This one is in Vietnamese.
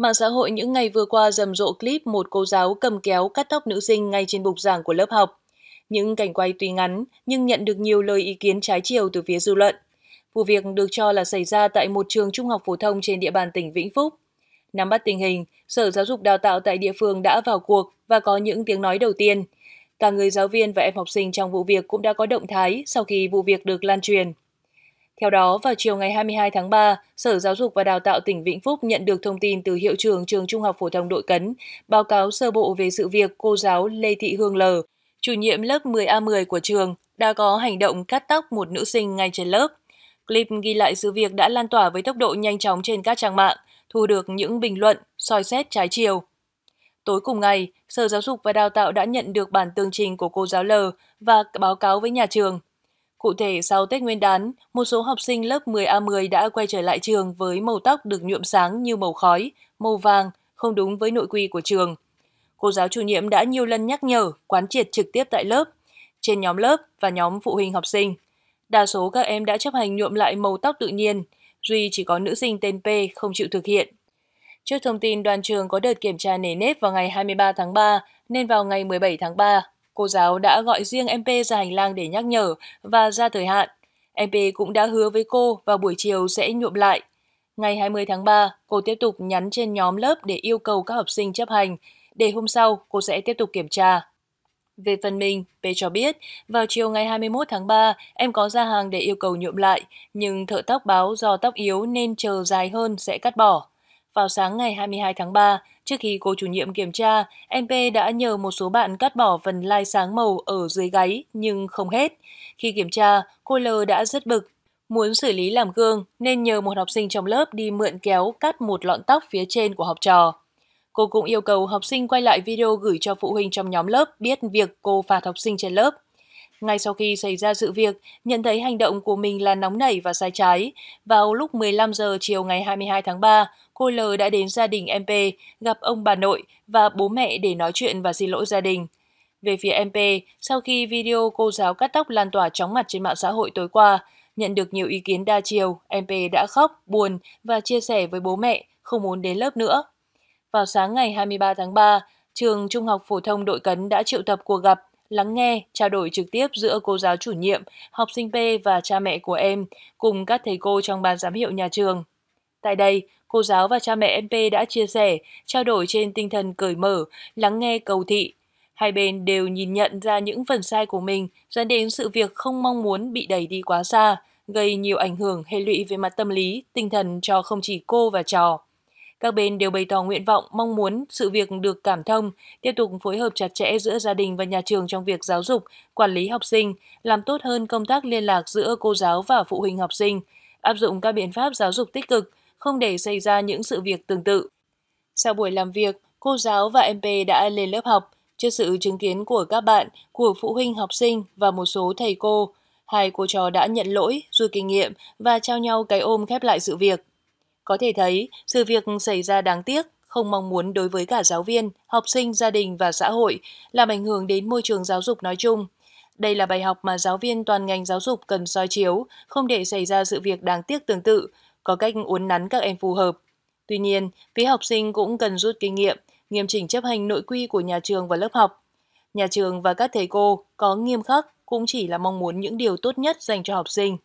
Mạng xã hội những ngày vừa qua rầm rộ clip một cô giáo cầm kéo cắt tóc nữ sinh ngay trên bục giảng của lớp học. Những cảnh quay tuy ngắn nhưng nhận được nhiều lời ý kiến trái chiều từ phía dư luận. Vụ việc được cho là xảy ra tại một trường trung học phổ thông trên địa bàn tỉnh Vĩnh Phúc. Nắm bắt tình hình, Sở Giáo dục Đào tạo tại địa phương đã vào cuộc và có những tiếng nói đầu tiên. Cả người giáo viên và em học sinh trong vụ việc cũng đã có động thái sau khi vụ việc được lan truyền. Theo đó, vào chiều ngày 22 tháng 3, Sở Giáo dục và Đào tạo tỉnh Vĩnh Phúc nhận được thông tin từ hiệu trưởng trường Trung học phổ thông Đội Cấn báo cáo sơ bộ về sự việc cô giáo Lê Thị Hương L, chủ nhiệm lớp 10A10 của trường, đã có hành động cắt tóc một nữ sinh ngay trên lớp. Clip ghi lại sự việc đã lan tỏa với tốc độ nhanh chóng trên các trang mạng, thu được những bình luận, soi xét trái chiều. Tối cùng ngày, Sở Giáo dục và Đào tạo đã nhận được bản tường trình của cô giáo L và báo cáo với nhà trường Cụ thể, sau Tết Nguyên đán, một số học sinh lớp 10A10 đã quay trở lại trường với màu tóc được nhuộm sáng như màu khói, màu vàng, không đúng với nội quy của trường. Cô giáo chủ nhiệm đã nhiều lần nhắc nhở, quán triệt trực tiếp tại lớp, trên nhóm lớp và nhóm phụ huynh học sinh. Đa số các em đã chấp hành nhuộm lại màu tóc tự nhiên, duy chỉ có nữ sinh tên P không chịu thực hiện. Trước thông tin đoàn trường có đợt kiểm tra nề nếp vào ngày 23 tháng 3 nên vào ngày 17 tháng 3, cô giáo đã gọi riêng MP ra hành lang để nhắc nhở và ra thời hạn. MP cũng đã hứa với cô vào buổi chiều sẽ nhuộm lại. Ngày 20 tháng 3, cô tiếp tục nhắn trên nhóm lớp để yêu cầu các học sinh chấp hành, để hôm sau cô sẽ tiếp tục kiểm tra. Về phần mình, P cho biết, vào chiều ngày 21 tháng 3, em có ra hàng để yêu cầu nhuộm lại, nhưng thợ tóc báo do tóc yếu nên chờ dài hơn sẽ cắt bỏ. Vào sáng ngày 22 tháng 3, trước khi cô chủ nhiệm kiểm tra, em P đã nhờ một số bạn cắt bỏ phần lai sáng màu ở dưới gáy nhưng không hết. Khi kiểm tra, cô L đã rất bực, muốn xử lý làm gương nên nhờ một học sinh trong lớp đi mượn kéo cắt một lọn tóc phía trên của học trò. Cô cũng yêu cầu học sinh quay lại video gửi cho phụ huynh trong nhóm lớp biết việc cô phạt học sinh trên lớp. Ngay sau khi xảy ra sự việc, nhận thấy hành động của mình là nóng nảy và sai trái, vào lúc 15 giờ chiều ngày 22 tháng 3, cô L đã đến gia đình MP, gặp ông bà nội và bố mẹ để nói chuyện và xin lỗi gia đình. Về phía MP, sau khi video cô giáo cắt tóc lan tỏa chóng mặt trên mạng xã hội tối qua, nhận được nhiều ý kiến đa chiều, MP đã khóc, buồn và chia sẻ với bố mẹ không muốn đến lớp nữa. Vào sáng ngày 23 tháng 3, trường Trung học phổ thông Đội Cấn đã triệu tập cuộc gặp lắng nghe, trao đổi trực tiếp giữa cô giáo chủ nhiệm, học sinh P và cha mẹ của em cùng các thầy cô trong ban giám hiệu nhà trường. Tại đây, cô giáo và cha mẹ em P đã chia sẻ, trao đổi trên tinh thần cởi mở, lắng nghe cầu thị. Hai bên đều nhìn nhận ra những phần sai của mình dẫn đến sự việc không mong muốn bị đẩy đi quá xa, gây nhiều ảnh hưởng hệ lụy về mặt tâm lý, tinh thần cho không chỉ cô và trò. Các bên đều bày tỏ nguyện vọng, mong muốn sự việc được cảm thông, tiếp tục phối hợp chặt chẽ giữa gia đình và nhà trường trong việc giáo dục, quản lý học sinh, làm tốt hơn công tác liên lạc giữa cô giáo và phụ huynh học sinh, áp dụng các biện pháp giáo dục tích cực, không để xảy ra những sự việc tương tự. Sau buổi làm việc, cô giáo và MP đã lên lớp học trước sự chứng kiến của các bạn, của phụ huynh học sinh và một số thầy cô. Hai cô trò đã nhận lỗi, rút kinh nghiệm và trao nhau cái ôm khép lại sự việc. Có thể thấy, sự việc xảy ra đáng tiếc, không mong muốn đối với cả giáo viên, học sinh, gia đình và xã hội, làm ảnh hưởng đến môi trường giáo dục nói chung. Đây là bài học mà giáo viên toàn ngành giáo dục cần soi chiếu, không để xảy ra sự việc đáng tiếc tương tự, có cách uốn nắn các em phù hợp. Tuy nhiên, phía học sinh cũng cần rút kinh nghiệm, nghiêm chỉnh chấp hành nội quy của nhà trường và lớp học. Nhà trường và các thầy cô có nghiêm khắc cũng chỉ là mong muốn những điều tốt nhất dành cho học sinh.